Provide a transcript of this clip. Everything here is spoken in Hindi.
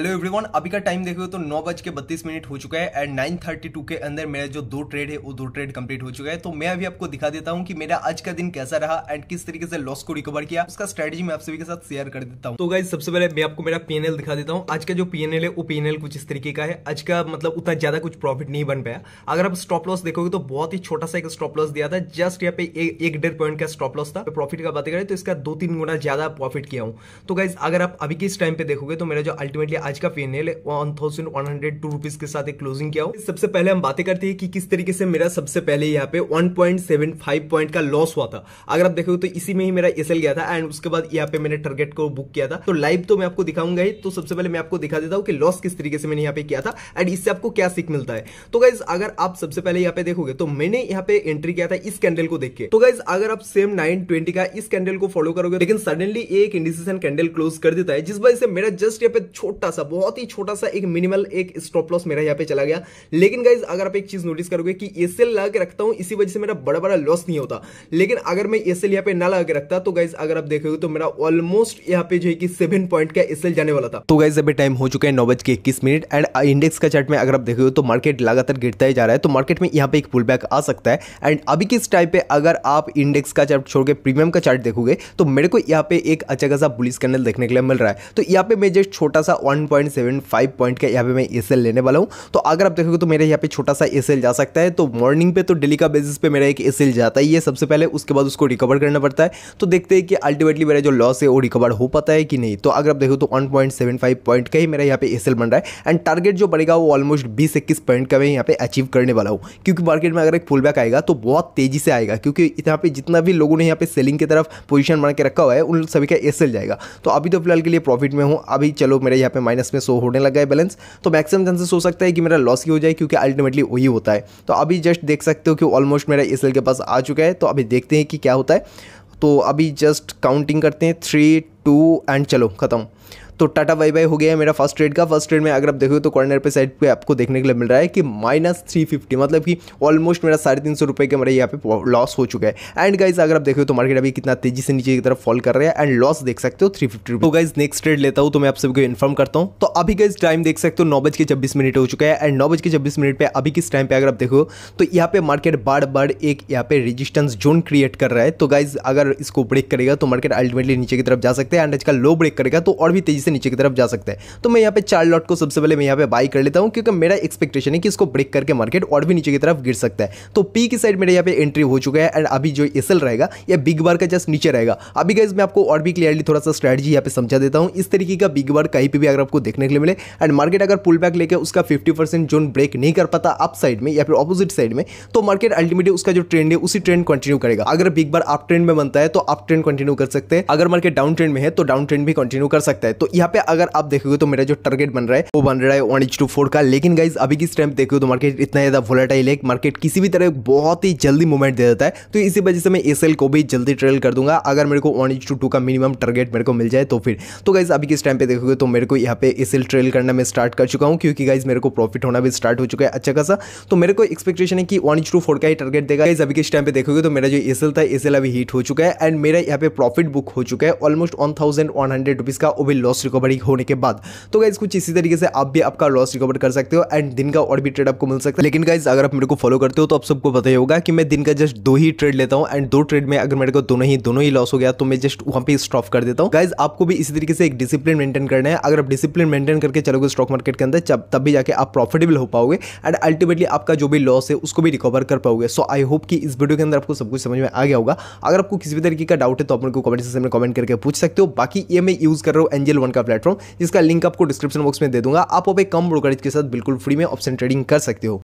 हेलो एवरीवन अभी का टाइम देखो तो नौ बज के बत्तीस मिनट हो चुका है एंड नाइन थर्टी टू के अंदर मेरा जो दो ट्रेड है वो दो ट्रेड कंप्लीट हो चुका है तो मैं अभी आपको दिखा देता हूँ कि मेरा आज का दिन कैसा रहा एंड किस तरीके से लॉस को रिकवर किया उसका स्ट्रेटजी मैं आप सभी के साथ शेयर कर देता हूँ तो गाइज सबसे पहले मैं आपको मेरा पीएनएल दिखा देता हूँ आज का जो पीएनएल है वो पीएनएल कुछ इस तरीके का है आज का मतलब उतना ज्यादा कुछ प्रॉफिट नहीं बन पाया अगर आप स्टॉप लॉस देखोगे तो बहुत ही छोटा सा एक स्टॉप लॉस दिया था जस्ट यहाँ पे एक डेढ़ पॉइंट का स्टॉप लॉस था प्रॉफिट तो का बात करें तो इसका दो तीन गुना ज्यादा प्रॉफिट किया हूँ तो गाइज अगर आप अभी किस टाइम पे देखोगे तो मेरा जो अल्टीमेटली आज का PNL one thousand one hundred two rupees के साथ एक क्लोजिंग किया हो सबसे पहले हम बातें करते हैं कि किस तरीके से मेरा सबसे पहले यहाँ पे one point seven five point का लॉस हुआ था अगर आप देखोगे तो इसी में ही मेरा एसएल गया था एंड उसके बाद यहाँ पे मैंने टारगेट को बुक किया था तो लाइव तो मैं आपको दिखाऊंगा ही तो सबसे पहले मैं आपको दिखा देता हूँ कि लॉस किस तरीके से मैंने यहाँ पे किया था एंड इससे आपको क्या सीख मिलता है तो गाइज अगर आप सबसे पहले यहाँ पे देखोगे तो मैंने यहाँ पे एंट्री किया था इस कैंडल को देख के तो गाइज अगर आप सेम नाइन ट्वेंटी का इस कैंडल को फॉलो करोगे लेकिन सडनली एक इंडिसन कैंडल क्लोज कर देता है जिस वजह से मेरा जस्ट यहाँ पे छोटा सा बहुत ही छोटा सा एक मिनिमल एक स्टॉप लॉस मेरा यहाँ पे चला गया लेकिन गाइज अगर आप एक चीज नोटिस करोगे कि एसएल लगा के रखता हूँ इसी वजह से मेरा बड़ा बड़ा लॉस नहीं होता लेकिन अगर मैं एसएल यहाँ पे ना लगा के रखता तो गाइज अगर आप देखोगे तो मेरा ऑलमोस्ट यहाँ पे जो है कि सेवन पॉइंट का एसएल जाने वाला था तो गाइज अभी टाइम हो चुका है नौ बज के इक्कीस मिनट एंड इंडेक्स uh, का चार्ट में अगर आप देखोगे तो मार्केट लगातार गिरता ही जा रहा है तो मार्केट में यहाँ पे एक पुल आ सकता है एंड अभी किस टाइम पे अगर आप इंडेक्स का चार्ट छोड़ के प्रीमियम का चार्ट देखोगे तो मेरे को यहाँ पे एक अच्छा खासा बुलिस कैंडल देखने के लिए मिल रहा है तो यहाँ पे मैं जस्ट छोटा सा वन 1.75 पॉइंट का यहाँ पे मैं एस लेने वाला हूँ तो अगर आप देखोगे तो मेरे यहाँ पे छोटा सा एस जा सकता है तो मॉर्निंग पे तो डेली का बेसिस पे मेरा एक एस जाता है सबसे पहले उसके बाद उसको रिकवर करना पड़ता है तो देखते हैं कि अल्टीमेटली मेरा जो लॉस है वो रिकवर हो पाता है कि नहीं तो अगर आप देखो तो वन पॉइंट का ही मेरा यहाँ पे एस बन रहा है एंड टारगेट जो बढ़ेगा वो ऑलमोस्ट बीस इक्कीस पॉइंट का मैं यहाँ पे अचीव करने वाला हूँ क्योंकि मार्केट में अगर एक फुल बैक आएगा तो बहुत तेजी से आएगा क्योंकि यहाँ पे जितना भी लोगों ने यहाँ पे सेलिंग की तरफ पोजिशन बना के रखा हुआ है उन सभी का एस जाएगा तो अभी तो फिलहाल के लिए प्रॉफिट में हूँ अभी चलो मेरे यहाँ पे माइनस में शो होने लगा है बैलेंस तो मैक्सिमम चांसेस हो सकता है कि मेरा लॉस ही हो जाए क्योंकि अल्टीमेटली वही होता है तो अभी जस्ट देख सकते हो कि ऑलमोस्ट मेरा इस के पास आ चुका है तो अभी देखते हैं कि क्या होता है तो अभी जस्ट काउंटिंग करते हैं थ्री टू एंड चलो ख़त्म तो टाटा बाई बाई हो गया है मेरा फर्स्ट ट्रेड का फर्स्ट ट्रेड में अगर आप देखोगे तो कॉर्नर पे साइड पे आपको देखने के लिए मिल रहा है कि माइनस थ्री फिफ्टी मतलब कि ऑलमोस्ट मेरा साढ़े तीन सौ रुपये का मेरा यहाँ पे लॉस हो चुका है एंड गाइज अगर आप देखो तो मार्केट अभी कितना तेजी से नीचे की तरफ फॉल कर रहा है एंड लॉस देख सकते हो थ्री फिफ्टी तो गाइज नेक्स्ट ट्रेड लेता हूँ तो मैं आप सबको इन्फॉर्म करता हूँ तो अभी गाइज टाइम देख सकते हो नौ बज के छब्बीस मिनट हो चुका है एंड नौ बज के छब्बीस मिनट पर अभी किस टाइम पर अगर आप देखो तो यहाँ पे मार्केट बार बार एक यहाँ पे रेजिस्टेंस जोन क्रिएट कर रहा है तो गाइज अगर इसको ब्रेक करेगा तो मार्केट अल्टीमेटली नीचे की तरफ जा सकते हैं एंड आज का लो ब्रेक करेगा तो और भी तेजी से नीचे की तरफ जा सकता है तो मैं यहाँ पे चार लॉट को सबसे पहले मैं यहाँ पे बाई कर लेता हूँ क्योंकि मेरा एक्सपेक्टेशन है कि इसको ब्रेक करके मार्केट और भी नीचे की तरफ गिर सकता है तो पी की साइड मेरे यहाँ पे एंट्री हो चुका है एंड अभी जो एस रहेगा या बिग बार का जस्ट नीचे रहेगा अभी गाइज मैं आपको और भी क्लियरली थोड़ा सा स्ट्रैटेजी यहाँ पे समझा देता हूँ इस तरीके का बिग बार कहीं पर भी अगर आपको देखने के लिए मिले एंड मार्केट अगर पुल बैक लेकर उसका फिफ्टी परसेंट जोन ब्रेक नहीं कर पाता अप साइड में या फिर अपोजिट साइड में तो मार्केट अल्टीमेटली उसका जो ट्रेंड है उसी ट्रेंड कंटिन्यू करेगा अगर बिग बार अप ट्रेंड में बनता है तो अप ट्रेंड कंटिन्यू कर सकते हैं अगर मार्केट डाउन ट्रेंड में है तो डाउन ट्रेंड भी कंटिन्यू कर सकता है तो यहाँ पे अगर आप देखोगे तो मेरा जो टारगेट बन रहा है वो बन रहा है वन एच टू फोर का लेकिन गाइज अभी किस टाइम देखोगे तो मार्केट इतना ज़्यादा वोलाटाइल है मार्केट किसी भी तरह बहुत ही जल्दी मूवमेंट दे देता है तो इसी वजह से मैं एस को भी जल्दी ट्रेल कर दूंगा अगर मेरे को वन इंच टू टू का मिनिमम टारगेट मेरे को मिल जाए तो फिर तो गाइज अभी किस टाइम पे देखोगे तो मेरे को यहाँ पे एस ट्रेल करना मैं स्टार्ट कर चुका हूँ क्योंकि गाइज मेरे को प्रॉफिट होना भी स्टार्ट हो चुका है अच्छा खासा तो मेरे को एक्सपेक्टेशन है कि वन इंच टू फोर का ही टारगेट देगा गाइज अभी किस टाइम पे देखोगे तो मेरा जो एस था एस अभी हिट हो चुका है एंड मेरा यहाँ पे प्रॉफिट बुक हो चुका है almost one thousand one hundred rupees का वो भी लॉस रिकवरी होने के बाद तो गाइज कुछ इसी तरीके से आप भी आपका लॉस रिकवर कर सकते हो एंड दिन का और भी ट्रेड आपको मिल सकता है लेकिन गाइज अगर आप मेरे को फॉलो करते हो तो आप सबको पता ही होगा कि मैं दिन का जस्ट दो ही ट्रेड लेता हूँ एंड दो ट्रेड में अगर मेरे को दोनों ही दोनों ही लॉस हो गया तो मैं जस्ट वहाँ पे स्टॉप कर देता हूँ गाइज आपको भी इसी तरीके से एक डिसिप्लिन मेंटेन करना है अगर आप डिसिप्लिन मेंटेन करके चलोगे स्टॉक मार्केट के अंदर तब भी जाके आप प्रॉफिटेबल हो पाओगे एंड अल्टीमेटली आपका जो भी लॉस है उसको भी रिकवर कर पाओगे सो आई होप कि इस वीडियो के अंदर आपको सब कुछ समझ में आ गया होगा अगर आपको किसी भी तरीके का डाउट है तो आप मेरे को कमेंट सेक्शन में कमेंट करके पूछ सकते हो बाकी ये मैं यूज़ कर रहा हूँ एंजल वन का प्लेटफॉर्म जिसका लिंक आपको डिस्क्रिप्शन बॉक्स में दे दूंगा आप वहाँ पे कम ब्रोकरेज के साथ बिल्कुल फ्री में ऑप्शन ट्रेडिंग कर सकते हो